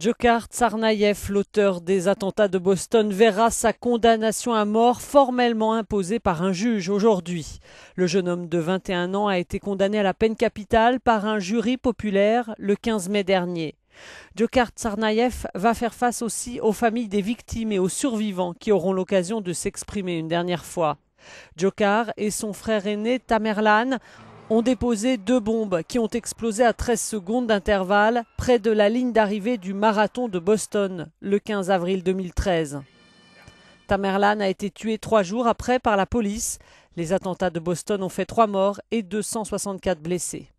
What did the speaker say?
Djokhar Tsarnaev, l'auteur des attentats de Boston, verra sa condamnation à mort formellement imposée par un juge aujourd'hui. Le jeune homme de 21 ans a été condamné à la peine capitale par un jury populaire le 15 mai dernier. Djokhar Tsarnaev va faire face aussi aux familles des victimes et aux survivants qui auront l'occasion de s'exprimer une dernière fois. Djokhar et son frère aîné Tamerlan ont déposé deux bombes qui ont explosé à 13 secondes d'intervalle près de la ligne d'arrivée du marathon de Boston le 15 avril 2013. Tamerlan a été tué trois jours après par la police. Les attentats de Boston ont fait trois morts et 264 blessés.